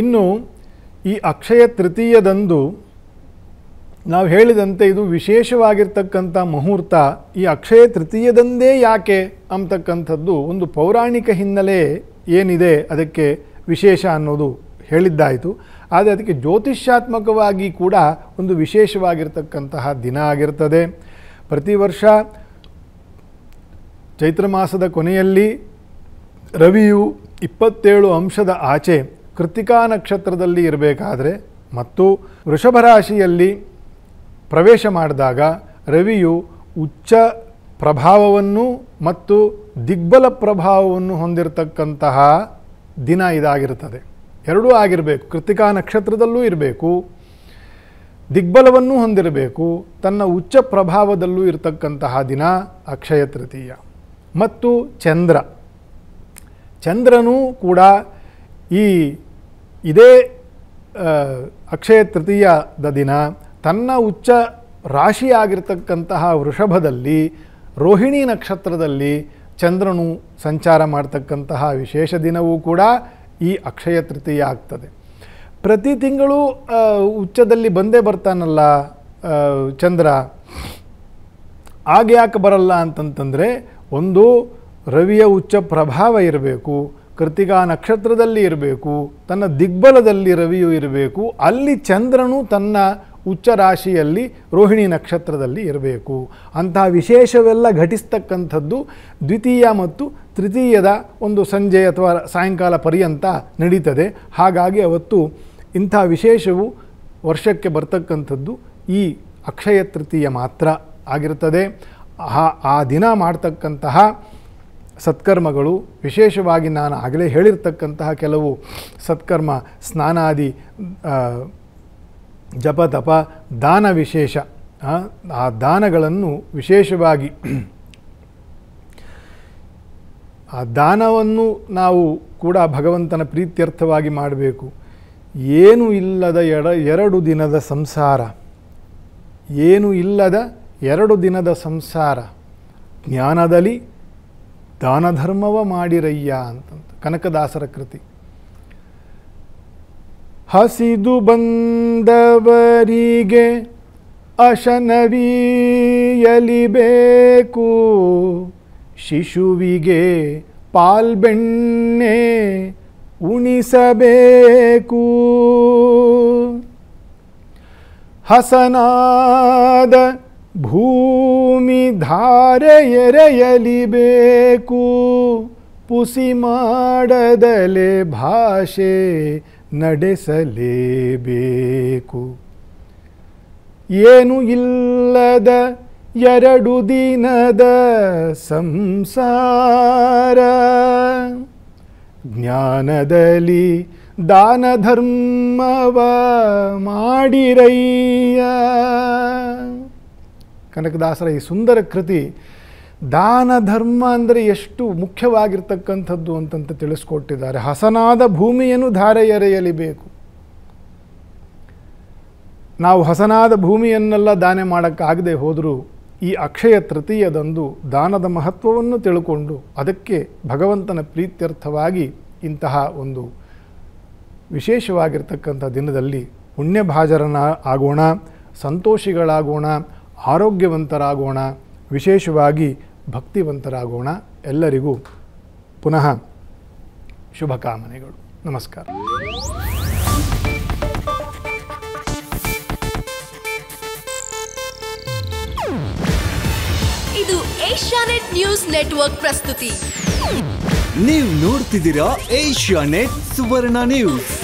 ಇನ್ನು ಈ ಅಕ್ಷಯ ತೃತೀಯದಂದು ನಾವು ಹೇಳಿದಂತೆ ಇದು ವಿಶೇಷವಾಗಿರ್ತಕ್ಕಂಥ ಮುಹೂರ್ತ ಈ ಅಕ್ಷಯ ತೃತೀಯದಂದೇ ಯಾಕೆ ಅಂತಕ್ಕಂಥದ್ದು ಒಂದು ಪೌರಾಣಿಕ ಹಿನ್ನೆಲೆ ಏನಿದೆ ಅದಕ್ಕೆ ವಿಶೇಷ ಅನ್ನೋದು ಹೇಳಿದ್ದಾಯಿತು ಆದರೆ ಅದಕ್ಕೆ ಜ್ಯೋತಿಷ್ಯಾತ್ಮಕವಾಗಿ ಕೂಡ ಒಂದು ವಿಶೇಷವಾಗಿರ್ತಕ್ಕಂತಹ ದಿನ ಆಗಿರ್ತದೆ ಪ್ರತಿ ವರ್ಷ ಚೈತ್ರ ಮಾಸದ ಕೊನೆಯಲ್ಲಿ ರವಿಯು ಇಪ್ಪತ್ತೇಳು ಅಂಶದ ಆಚೆ ಕೃತಿಕಾ ನಕ್ಷತ್ರದಲ್ಲಿ ಇರಬೇಕಾದರೆ ಮತ್ತು ವೃಷಭ ರಾಶಿಯಲ್ಲಿ ಪ್ರವೇಶ ಮಾಡಿದಾಗ ರವಿಯು ಉಚ್ಚ ಪ್ರಭಾವವನ್ನು ಮತ್ತು ದಿಗ್ಬಲ ಪ್ರಭಾವವನ್ನು ಹೊಂದಿರತಕ್ಕಂತಹ ದಿನ ಇದಾಗಿರುತ್ತದೆ ಎರಡೂ ಆಗಿರಬೇಕು ಕೃತಿಕಾ ನಕ್ಷತ್ರದಲ್ಲೂ ಇರಬೇಕು ದಿಗ್ಬಲವನ್ನೂ ಹೊಂದಿರಬೇಕು ತನ್ನ ಉಚ್ಚ ಪ್ರಭಾವದಲ್ಲೂ ಇರತಕ್ಕಂತಹ ದಿನ ಅಕ್ಷಯ ತೃತೀಯ ಮತ್ತು ಚಂದ್ರ ಚಂದ್ರನೂ ಕೂಡ ಈ ಇದೇ ಅಕ್ಷಯ ತೃತೀಯದ ದಿನ ತನ್ನ ಉಚ್ಚ ರಾಶಿಯಾಗಿರ್ತಕ್ಕಂತಹ ವೃಷಭದಲ್ಲಿ ರೋಹಿಣಿ ನಕ್ಷತ್ರದಲ್ಲಿ ಚಂದ್ರನು ಸಂಚಾರ ಮಾಡತಕ್ಕಂತಹ ವಿಶೇಷ ದಿನವೂ ಕೂಡ ಈ ಅಕ್ಷಯ ತೃತೀಯ ಆಗ್ತದೆ ಪ್ರತಿ ತಿಂಗಳು ಉಚ್ಚದಲ್ಲಿ ಬಂದೇ ಬರ್ತಾನಲ್ಲ ಚಂದ್ರ ಆಗ್ಯಾಕೆ ಬರಲ್ಲ ಅಂತಂತಂದರೆ ಒಂದು ರವಿಯ ಉಚ್ಚ ಪ್ರಭಾವ ಇರಬೇಕು ಕೃತಿಕಾ ನಕ್ಷತ್ರದಲ್ಲಿ ಇರಬೇಕು ತನ್ನ ದಿಗ್ಬಲದಲ್ಲಿ ರವಿಯು ಇರಬೇಕು ಅಲ್ಲಿ ಚಂದ್ರನು ತನ್ನ ಉಚ್ಚ ರಾಶಿಯಲ್ಲಿ ರೋಹಿಣಿ ನಕ್ಷತ್ರದಲ್ಲಿ ಇರಬೇಕು ಅಂತಹ ವಿಶೇಷವೆಲ್ಲ ಘಟಿಸ್ತಕ್ಕಂಥದ್ದು ದ್ವಿತೀಯ ಮತ್ತು ತೃತೀಯದ ಒಂದು ಸಂಜೆ ಅಥವಾ ಸಾಯಂಕಾಲ ಪರ್ಯಂತ ನಡೀತದೆ ಹಾಗಾಗಿ ಅವತ್ತು ಇಂಥ ವಿಶೇಷವು ವರ್ಷಕ್ಕೆ ಬರ್ತಕ್ಕಂಥದ್ದು ಈ ಅಕ್ಷಯ ತೃತೀಯ ಮಾತ್ರ ಆ ಆ ದಿನ ಮಾಡ್ತಕ್ಕಂತಹ ಸತ್ಕರ್ಮಗಳು ವಿಶೇಷವಾಗಿ ನಾನು ಆಗಲೇ ಹೇಳಿರ್ತಕ್ಕಂತಹ ಕೆಲವು ಸತ್ಕರ್ಮ ಸ್ನಾನಾದಿ ಜಪ ತಪ ದಾನ ವಿಶೇಷ ಆ ದಾನಗಳನ್ನು ವಿಶೇಷವಾಗಿ ಆ ದಾನವನ್ನು ನಾವು ಕೂಡ ಭಗವಂತನ ಪ್ರೀತ್ಯರ್ಥವಾಗಿ ಮಾಡಬೇಕು ಏನು ಇಲ್ಲದ ಎಡ ಎರಡು ದಿನದ ಸಂಸಾರ ಏನು ಇಲ್ಲದ ಎರಡು ದಿನದ ಸಂಸಾರ ಜ್ಞಾನದಲ್ಲಿ ದಾನ ಧರ್ಮವ ಮಾಡಿರಯ್ಯ ಅಂತಂತ ಕನಕದಾಸರ ಕೃತಿ ಹಸಿದು ಬಂದವರಿಗೆ ಅಶನವೀಯಲಿಬೇಕು ಶಿಶುವಿಗೆ ಪಾಲ್ಬೆಣ್ಣೆ ಉಣಿಸಬೇಕು ಹಸನಾದ ಭೂಮಿ ಧಾರೆ ಬೇಕು ಪುಸಿ ಮಾಡದಲೆ ಭಾಷೆ ನಡೆಸಲೇಬೇಕು ಏನು ಇಲ್ಲದ ಎರಡು ದಿನದ ಸಂಸಾರ ಜ್ಞಾನದಲ್ಲಿ ದಾನ ಧರ್ಮವ ಮಾಡಿರಯ್ಯ ಕನಕದಾಸರ ಈ ಸುಂದರ ಕೃತಿ ದಾನ ಧರ್ಮ ಅಂದರೆ ಎಷ್ಟು ಮುಖ್ಯವಾಗಿರ್ತಕ್ಕಂಥದ್ದು ಅಂತಂತ ತಿಳಿಸ್ಕೊಟ್ಟಿದ್ದಾರೆ ಹಸನಾದ ಭೂಮಿಯನ್ನು ಧಾರೆ ಎರೆಯಲಿಬೇಕು ನಾವು ಹಸನಾದ ಭೂಮಿಯನ್ನೆಲ್ಲ ದಾನೆ ಮಾಡೋಕ್ಕಾಗದೆ ಹೋದರೂ ಈ ಅಕ್ಷಯ ತೃತೀಯದಂದು ದಾನದ ಮಹತ್ವವನ್ನು ತಿಳ್ಕೊಂಡು ಅದಕ್ಕೆ ಭಗವಂತನ ಪ್ರೀತ್ಯರ್ಥವಾಗಿ ಇಂತಹ ಒಂದು ವಿಶೇಷವಾಗಿರ್ತಕ್ಕಂಥ ದಿನದಲ್ಲಿ ಪುಣ್ಯಭಾಜರನ ಆಗೋಣ ಸಂತೋಷಿಗಳಾಗೋಣ ಆರೋಗ್ಯವಂತರಾಗೋಣ ವಿಶೇಷವಾಗಿ ಭಕ್ತಿವಂತರಾಗೋಣ ಎಲ್ಲರಿಗೂ ಪುನಃ ಶುಭಕಾಮನೆಗಳು ನಮಸ್ಕಾರ ಇದು ಏಷ್ಯಾನೆಟ್ ನ್ಯೂಸ್ ನೆಟ್ವರ್ಕ್ ಪ್ರಸ್ತುತಿ ನೀವು ನೋಡ್ತಿದ್ದೀರಾ ನೆಟ್ ಸುವರ್ಣ ನ್ಯೂಸ್